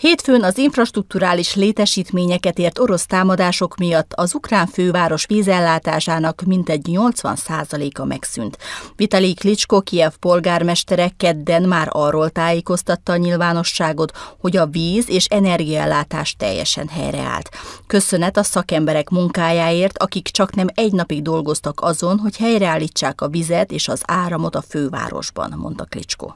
Hétfőn az infrastruktúrális létesítményeket ért orosz támadások miatt az ukrán főváros vízellátásának mintegy 80%-a megszűnt. Vitali Klicsko Kiev polgármestere kedden már arról tájékoztatta a nyilvánosságot, hogy a víz és energiaellátás teljesen helyreállt. Köszönet a szakemberek munkájáért, akik csak nem egy napig dolgoztak azon, hogy helyreállítsák a vizet és az áramot a fővárosban, mondta Klicsko.